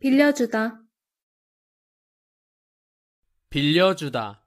빌려주다 빌려주다